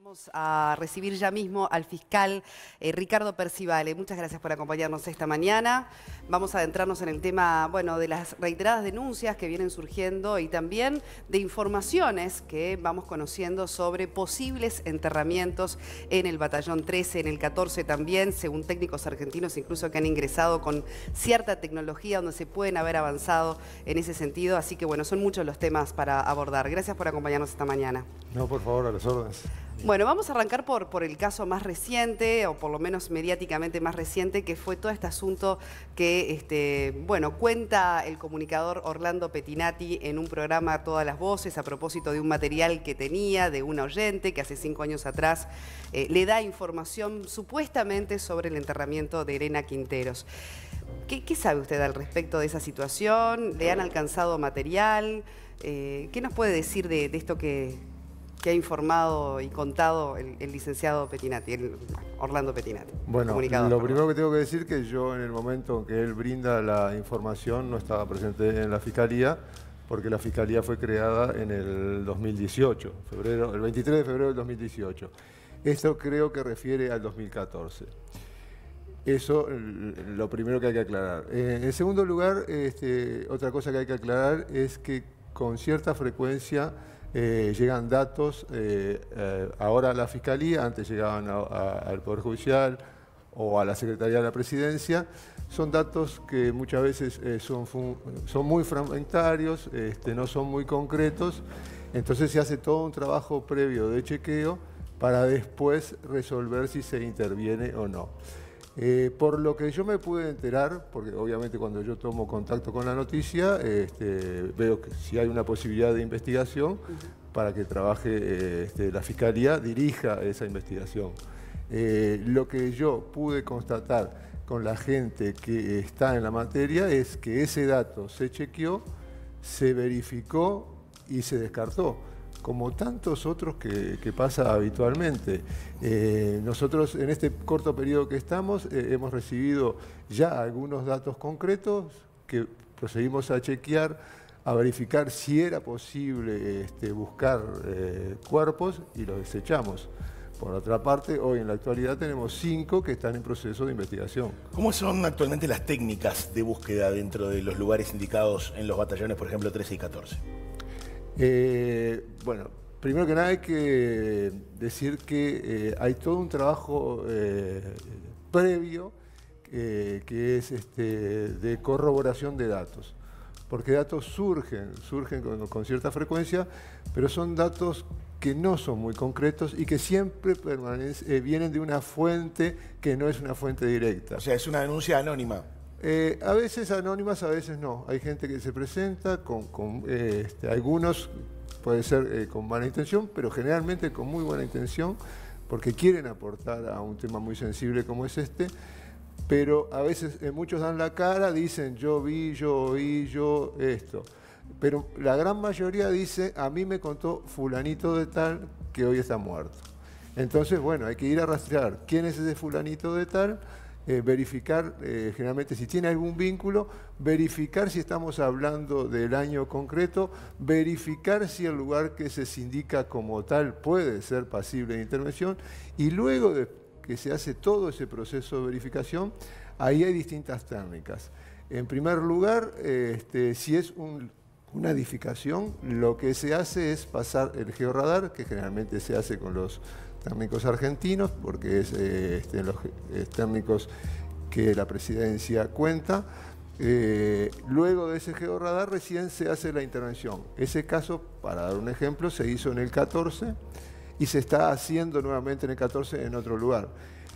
Vamos a recibir ya mismo al fiscal eh, Ricardo Percivale. Muchas gracias por acompañarnos esta mañana. Vamos a adentrarnos en el tema, bueno, de las reiteradas denuncias que vienen surgiendo y también de informaciones que vamos conociendo sobre posibles enterramientos en el batallón 13, en el 14 también, según técnicos argentinos incluso que han ingresado con cierta tecnología donde se pueden haber avanzado en ese sentido. Así que bueno, son muchos los temas para abordar. Gracias por acompañarnos esta mañana. No, por favor, a las órdenes. Bueno, vamos a arrancar por, por el caso más reciente, o por lo menos mediáticamente más reciente, que fue todo este asunto que, este, bueno, cuenta el comunicador Orlando Petinati en un programa Todas las Voces a propósito de un material que tenía de un oyente que hace cinco años atrás eh, le da información supuestamente sobre el enterramiento de Elena Quinteros. ¿Qué, sabe usted al respecto de esa situación? ¿Le han alcanzado material? Eh, ¿Qué nos puede decir de esto que, que ha informado y contado el, licenciado Petinati, el, Orlando Petinati. Bueno, lo primero que tengo que decir es que yo en el momento en que él brinda la información no estaba presente en la fiscalía, porque la fiscalía fue creada en el 2018, febrero, el 23 de febrero del 2018. Esto creo que refiere al 2014. Eso lo primero que hay que aclarar. Eh, en segundo lugar, este, otra cosa que hay que aclarar es que con cierta frecuencia eh, llegan datos eh, eh, ahora a la Fiscalía, antes llegaban al Poder Judicial o a la Secretaría de la Presidencia. Son datos que muchas veces son, muy fragmentarios, este, no son muy concretos, entonces se hace todo un trabajo previo de chequeo para después resolver si se interviene o no. Eh, por lo que yo me pude enterar, porque obviamente cuando yo tomo contacto con la noticia, este, veo que si hay una posibilidad de investigación para que trabaje eh, este, la Fiscalía, dirija esa investigación. Eh, lo que yo pude constatar con la gente que está en la materia es que ese dato se chequeó, se verificó y se descartó como tantos otros que, pasa habitualmente. Eh, nosotros en este corto periodo que estamos eh, hemos recibido ya algunos datos concretos que procedimos a chequear, a verificar si era posible este, buscar eh, cuerpos y los desechamos. Por otra parte, hoy en la actualidad tenemos cinco que están en proceso de investigación. ¿Cómo son actualmente las técnicas de búsqueda dentro de los lugares indicados en los batallones, por ejemplo, 13 y 14? Eh, bueno, primero que nada hay que decir que eh, hay todo un trabajo eh, previo que es este, de corroboración de datos, porque datos surgen, surgen con, cierta frecuencia, pero son datos que no son muy concretos y que siempre vienen de una fuente que no es una fuente directa. O sea, es una denuncia anónima. Eh, a veces anónimas, a veces no. Hay gente que se presenta con, eh, este, algunos puede ser eh, con mala intención, pero generalmente con muy buena intención, porque quieren aportar a un tema muy sensible como es este. Pero a veces muchos dan la cara, dicen yo vi, yo oí, yo esto. Pero la gran mayoría dice a mí me contó fulanito de tal que hoy está muerto. Entonces, bueno, hay que ir a rastrear quién es ese fulanito de tal eh, verificar, eh, generalmente si tiene algún vínculo, verificar si estamos hablando del año concreto, verificar si el lugar que se sindica como tal puede ser pasible de intervención y luego de que se hace todo ese proceso de verificación, ahí hay distintas técnicas. En primer lugar, este, si es una edificación, lo que se hace es pasar el georradar, que generalmente se hace con los térmicos argentinos, porque es eh, los térmicos que la presidencia cuenta. Eh, luego de ese georradar recién se hace la intervención. Ese caso, para dar un ejemplo, se hizo en el 14 y se está haciendo nuevamente en el 14 en otro lugar.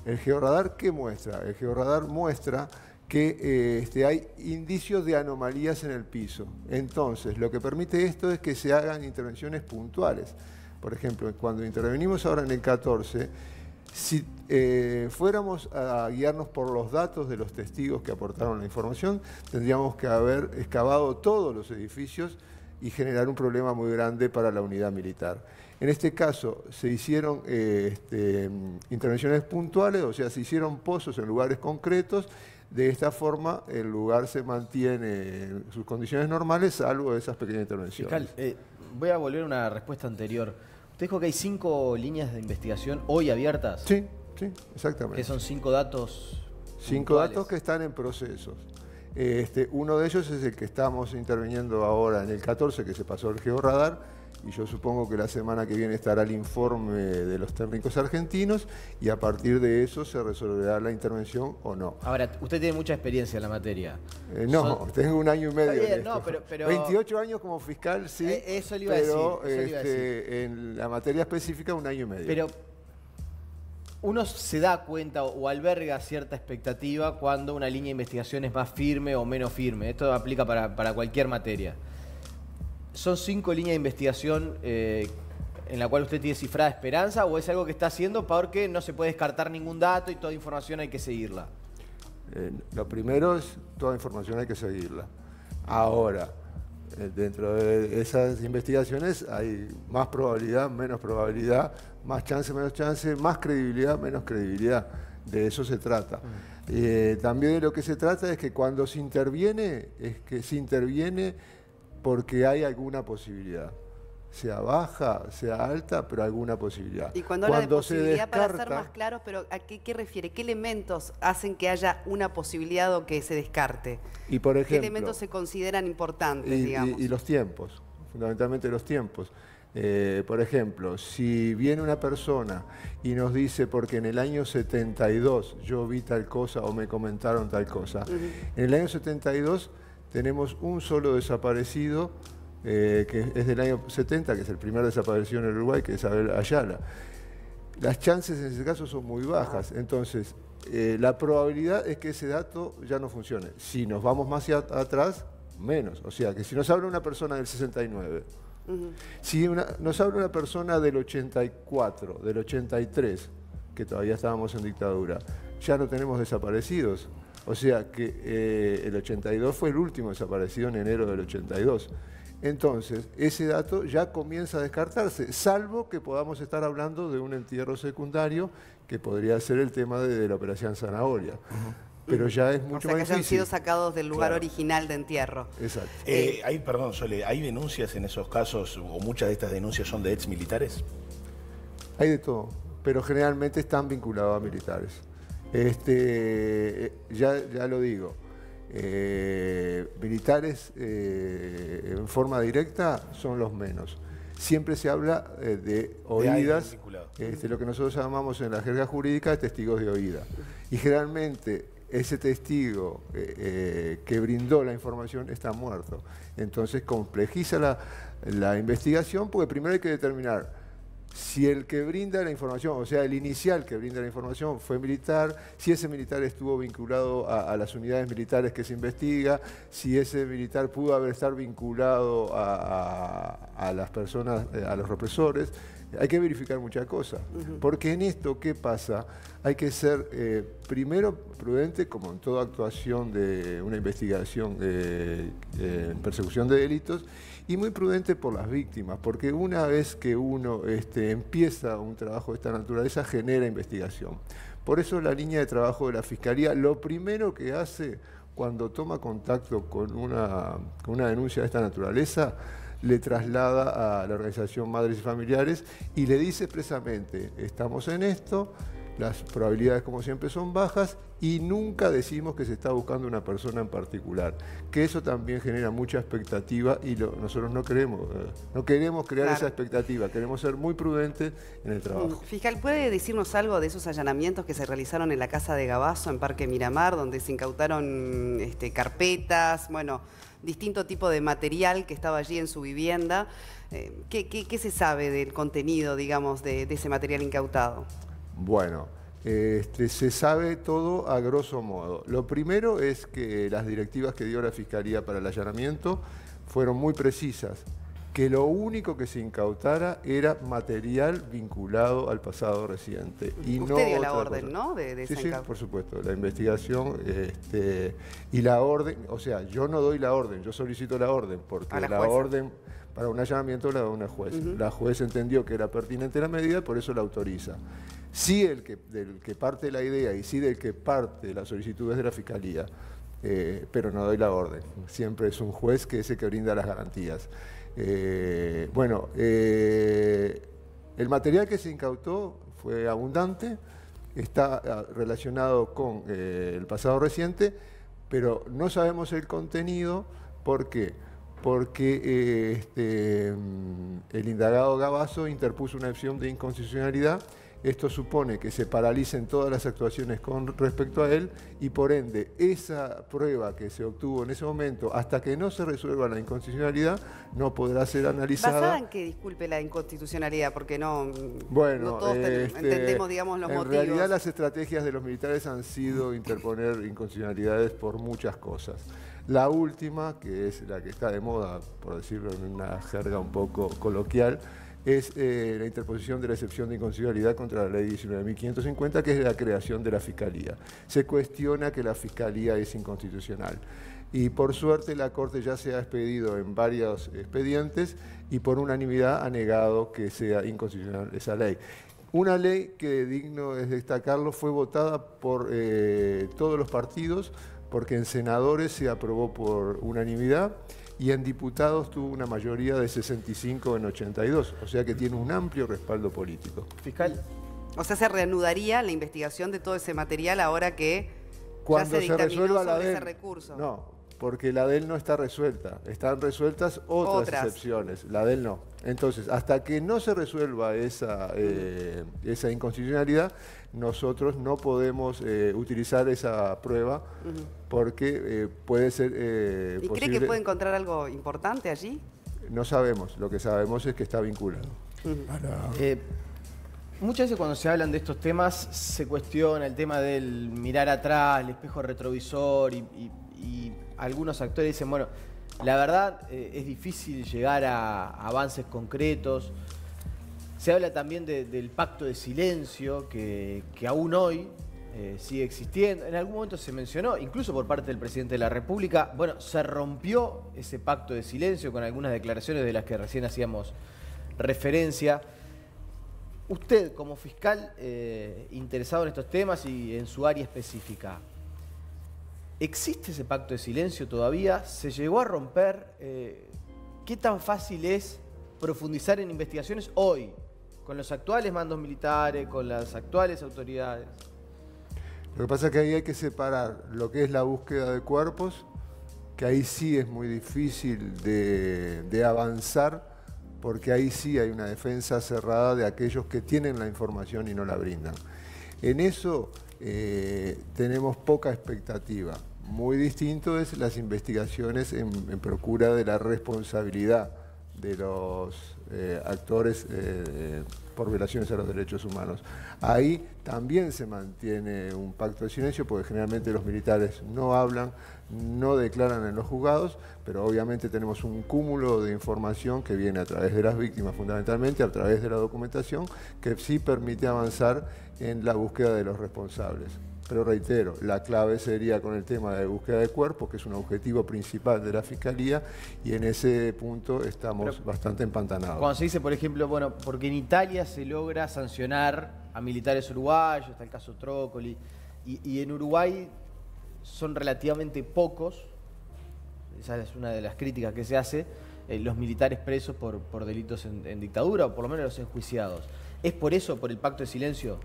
¿El georradar qué muestra? El georradar muestra que eh, este, hay indicios de anomalías en el piso. Entonces, lo que permite esto es que se hagan intervenciones puntuales. Por ejemplo, cuando intervenimos ahora en el 14, si eh, fuéramos a guiarnos por los datos de los testigos que aportaron la información, tendríamos que haber excavado todos los edificios y generar un problema muy grande para la unidad militar. En este caso se hicieron eh, este, intervenciones puntuales, o sea, se hicieron pozos en lugares concretos, de esta forma el lugar se mantiene en sus condiciones normales, salvo esas pequeñas intervenciones. Fiscal, eh, voy a volver a una respuesta anterior. Te dijo que hay cinco líneas de investigación hoy abiertas. Sí, sí, exactamente. Que son cinco datos. Cinco datos que están en procesos. Este, uno de ellos es el que estamos interviniendo ahora en el 14, que se pasó el georradar, y yo supongo que la semana que viene estará el informe de los técnicos argentinos y a partir de eso se resolverá la intervención o no. Ahora, usted tiene mucha experiencia en la materia. Eh, no, tengo un año y medio. pero, 28 años como fiscal, sí. Eh, eso le iba a decir, eso iba a este, decir. en la materia específica, un año y medio. Pero uno se da cuenta o alberga cierta expectativa cuando una línea de investigación es más firme o menos firme. Esto aplica para cualquier materia son cinco líneas de investigación eh, en la cual usted tiene cifrada esperanza o es algo que está haciendo porque no se puede descartar ningún dato y toda información hay que seguirla? lo primero es toda información hay que seguirla. Ahora, eh, dentro de esas investigaciones hay más probabilidad, menos probabilidad, más chance, menos chance, más credibilidad, menos credibilidad. De eso se trata. Mm. Eh, también de lo que se trata es que cuando se interviene, es que se interviene porque hay alguna posibilidad. Sea baja, sea alta, pero alguna posibilidad. Y cuando, habla de posibilidad, para ser más claros, pero ¿a qué, qué, refiere? ¿Qué elementos hacen que haya una posibilidad o que se descarte? ¿Qué elementos se consideran importantes, digamos? Y, los tiempos, fundamentalmente los tiempos. Eh, por ejemplo, si viene una persona y nos dice, porque en el año 72 yo vi tal cosa o me comentaron tal cosa, en el año 72 tenemos un solo desaparecido, eh, que es del año 70, que es el primer desaparecido en Uruguay, que es Abel Ayala. Las chances en ese caso son muy bajas, entonces eh, la probabilidad es que ese dato ya no funcione. Si nos vamos más hacia atrás, menos. O sea, que si nos habla una persona del 69, si nos habla una persona del 84, del 83, que todavía estábamos en dictadura, ya no tenemos desaparecidos. O sea que eh, el 82 fue el último desaparecido en enero del 82. Entonces, ese dato ya comienza a descartarse, salvo que podamos estar hablando de un entierro secundario, que podría ser el tema de, la operación Zanahoria. Pero ya es mucho más sea, que hayan sido sacados del lugar original de entierro. Exacto. Eh, hay, perdón, Sole, ¿hay denuncias en esos casos, o muchas de estas denuncias son de ex militares? Hay de todo, pero generalmente están vinculados a militares. Este, eh, ya, lo digo, eh, militares eh, en forma directa son los menos. Siempre se habla de oídas, este, lo que nosotros llamamos en la jerga jurídica testigos de oída. Y generalmente ese testigo que brindó la información está muerto. Entonces complejiza la, la investigación porque primero hay que determinar si el que brinda la información, o sea, el inicial que brinda la información fue militar, si ese militar estuvo vinculado a, las unidades militares que se investiga, si ese militar pudo haber estar vinculado a las personas, eh, a los represores, hay que verificar muchas cosas. Porque en esto, ¿qué pasa? Hay que ser eh, primero prudente, como en toda actuación de una investigación eh, persecución de delitos, y muy prudente por las víctimas, porque una vez que uno este, empieza un trabajo de esta naturaleza, genera investigación. Por eso la línea de trabajo de la Fiscalía, lo primero que hace cuando toma contacto con una, con una denuncia de esta naturaleza, le traslada a la organización Madres y Familiares y le dice expresamente, estamos en esto, las probabilidades como siempre son bajas y nunca decimos que se está buscando una persona en particular, que eso también genera mucha expectativa y nosotros no queremos, eh, no queremos crear esa expectativa, queremos ser muy prudentes en el trabajo. Mm, Fiscal, ¿puede decirnos algo de esos allanamientos que se realizaron en la casa de Gabazo, en Parque Miramar, donde se incautaron este, carpetas, bueno distinto tipo de material que estaba allí en su vivienda. Eh, ¿qué, se sabe del contenido, digamos, de, de ese material incautado? Bueno, este, se sabe todo a grosso modo. Lo primero es que las directivas que dio la Fiscalía para el allanamiento fueron muy precisas que lo único que se incautara era material vinculado al pasado reciente. Y Usted dio la orden, ¿no? sí, sí, por supuesto. La investigación este, y la orden, o sea, yo no doy la orden, yo solicito la orden, porque la, orden para un allanamiento la da una juez. La juez entendió que era pertinente la medida y por eso la autoriza. Sí el que, del que parte la idea y sí del que parte la solicitud es de la Fiscalía, eh, pero no doy la orden. Siempre es un juez que es el que brinda las garantías. Eh, bueno, eh, el material que se incautó fue abundante, está ah, relacionado con eh, el pasado reciente, pero no sabemos el contenido. ¿Por qué? Porque este, mm, el indagado Gabazo interpuso una opción de inconstitucionalidad esto supone que se paralicen todas las actuaciones con respecto a él y por ende esa prueba que se obtuvo en ese momento, hasta que no se resuelva la inconstitucionalidad, no podrá ser analizada. ¿Basada que disculpe la inconstitucionalidad? Porque no, bueno, todos este, entendemos los motivos. En realidad las estrategias de los militares han sido interponer inconstitucionalidades por muchas cosas. La última, que es la que está de moda, por decirlo en una jerga un poco coloquial, es eh, la interposición de la excepción de inconstitucionalidad contra la ley 19.550, que es la creación de la Fiscalía. Se cuestiona que la Fiscalía es inconstitucional. Y por suerte la Corte ya se ha expedido en varios expedientes y por unanimidad ha negado que sea inconstitucional esa ley. Una ley que digno es destacarlo fue votada por eh, todos los partidos porque en senadores se aprobó por unanimidad y en diputados tuvo una mayoría de 65 en 82, o sea que tiene un amplio respaldo político. Fiscal. O sea, se reanudaría la investigación de todo ese material ahora que cuando se, resuelva la de... ese recurso. No, porque la del no está resuelta. Están resueltas otras, excepciones, la del no. Entonces, hasta que no se resuelva esa, eh, esa inconstitucionalidad, nosotros no podemos eh, utilizar esa prueba porque eh, puede ser... ¿Y cree que puede encontrar algo importante allí? No sabemos, lo que sabemos es que está vinculado. Muchas veces cuando se hablan de estos temas se cuestiona el tema del mirar atrás, el espejo retrovisor y algunos actores dicen, bueno, la verdad eh, es difícil llegar a, avances concretos. Se habla también del pacto de silencio que, aún hoy eh, sigue existiendo. En algún momento se mencionó, incluso por parte del presidente de la República, bueno, se rompió ese pacto de silencio con algunas declaraciones de las que recién hacíamos referencia. Usted, como fiscal eh, interesado en estos temas y en su área específica, ¿Existe ese pacto de silencio todavía? ¿Se llegó a romper? Eh, ¿Qué tan fácil es profundizar en investigaciones hoy, con los actuales mandos militares, con las actuales autoridades? Lo que pasa es que ahí hay que separar lo que es la búsqueda de cuerpos, que ahí sí es muy difícil de, avanzar, porque ahí sí hay una defensa cerrada de aquellos que tienen la información y no la brindan. En eso eh, tenemos poca expectativa. Muy distinto es las investigaciones en, procura de la responsabilidad de los eh, actores eh, por violaciones a los derechos humanos. Ahí también se mantiene un pacto de silencio porque generalmente los militares no hablan, no declaran en los juzgados, pero obviamente tenemos un cúmulo de información que viene a través de las víctimas fundamentalmente, a través de la documentación, que sí permite avanzar en la búsqueda de los responsables. Pero reitero, la clave sería con el tema de búsqueda de cuerpos, que es un objetivo principal de la Fiscalía, y en ese punto estamos bastante empantanados. Cuando se dice, por ejemplo, bueno, porque en Italia se logra sancionar a militares uruguayos, está el caso Trócoli, y, en Uruguay son relativamente pocos, esa es una de las críticas que se hace, eh, los militares presos por, por delitos en, dictadura, o por lo menos los enjuiciados. ¿Es por eso, por el pacto de silencio?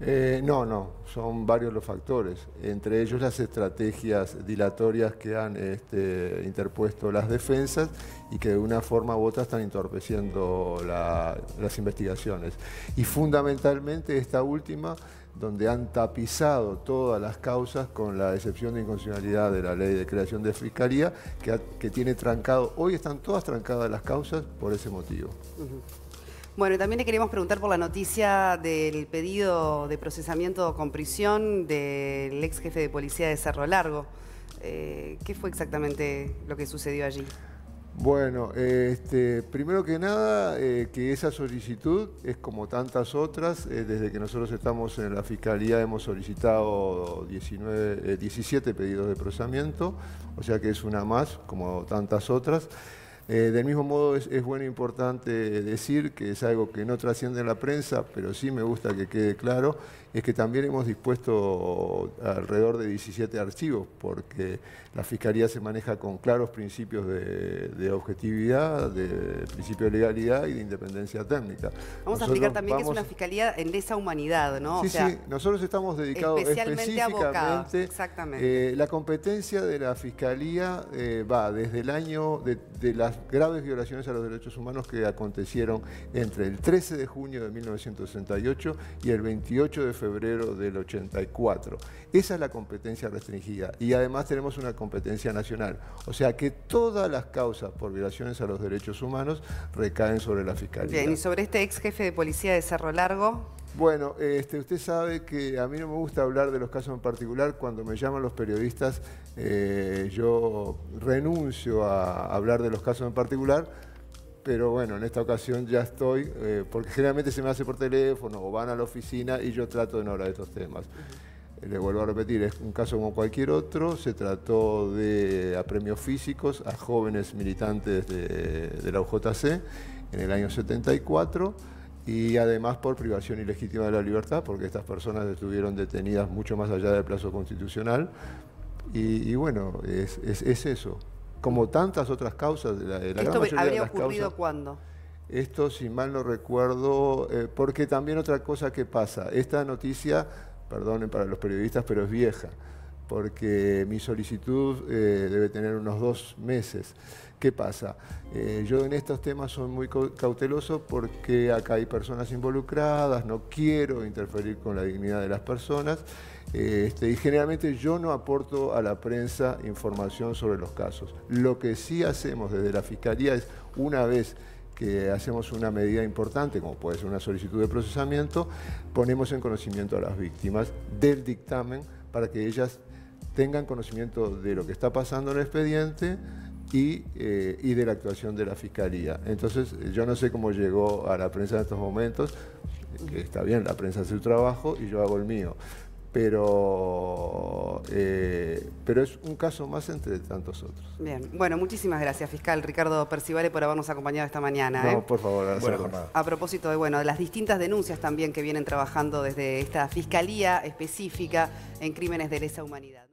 Eh, no, no, son varios los factores, entre ellos las estrategias dilatorias que han este, interpuesto las defensas y que de una forma u otra están entorpeciendo las investigaciones. Y fundamentalmente esta última, donde han tapizado todas las causas con la excepción de inconstitucionalidad de la ley de creación de fiscalía, que, tiene trancado, hoy están todas trancadas las causas por ese motivo. Bueno, también le queríamos preguntar por la noticia del pedido de procesamiento con prisión del ex jefe de policía de Cerro Largo. Eh, ¿Qué fue exactamente lo que sucedió allí? Bueno, este, primero que nada, eh, que esa solicitud es como tantas otras, eh, desde que nosotros estamos en la Fiscalía hemos solicitado 19, 17 pedidos de procesamiento, o sea que es una más, como tantas otras. Eh, del mismo modo es, bueno bueno importante decir, que es algo que no trasciende en la prensa, pero sí me gusta que quede claro, es que también hemos dispuesto alrededor de 17 archivos, porque la Fiscalía se maneja con claros principios de, objetividad, de principio de legalidad y de independencia técnica. Vamos a explicar también que es una Fiscalía en lesa humanidad, ¿no? Sí, sí, nosotros estamos dedicados específicamente... A exactamente. Eh, la competencia de la Fiscalía eh, va desde el año de las graves violaciones a los derechos humanos que acontecieron entre el 13 de junio de 1968 y el 28 de febrero del 84. Esa es la competencia restringida y además tenemos una competencia nacional, o sea que todas las causas por violaciones a los derechos humanos recaen sobre la Fiscalía. Bien, y sobre este ex jefe de policía de Cerro Largo... Bueno, este, usted sabe que a mí no me gusta hablar de los casos en particular. Cuando me llaman los periodistas, eh, yo renuncio a hablar de los casos en particular. Pero bueno, en esta ocasión ya estoy, eh, porque generalmente se me hace por teléfono o van a la oficina y yo trato de no hablar de estos temas. Eh, le vuelvo a repetir, es un caso como cualquier otro, se trató de apremios físicos a jóvenes militantes de la UJC en el año 74 y además por privación ilegítima de la libertad, porque estas personas estuvieron detenidas mucho más allá del plazo constitucional. Y, bueno, es, eso. Como tantas otras causas, de la, de ¿Esto habría ocurrido cuándo? Esto, si mal no recuerdo, eh, porque también otra cosa que pasa, esta noticia, perdonen para los periodistas, pero es vieja porque mi solicitud eh, debe tener unos dos meses. ¿Qué pasa? Eh, yo en estos temas soy muy cauteloso porque acá hay personas involucradas, no quiero interferir con la dignidad de las personas eh, este, y generalmente yo no aporto a la prensa información sobre los casos. Lo que sí hacemos desde la Fiscalía es una vez que hacemos una medida importante, como puede ser una solicitud de procesamiento, ponemos en conocimiento a las víctimas del dictamen para que ellas tengan conocimiento de lo que está pasando en el expediente eh, y, de la actuación de la Fiscalía. Entonces, yo no sé cómo llegó a la prensa en estos momentos, que está bien, la prensa hace su trabajo y yo hago el mío, pero, eh, pero es un caso más entre tantos otros. Bien, bueno, muchísimas gracias, fiscal Ricardo Percivale, por habernos acompañado esta mañana. No, ¿eh? por favor, gracias. Buena A propósito de, bueno, de las distintas denuncias también que vienen trabajando desde esta fiscalía específica en crímenes de lesa humanidad.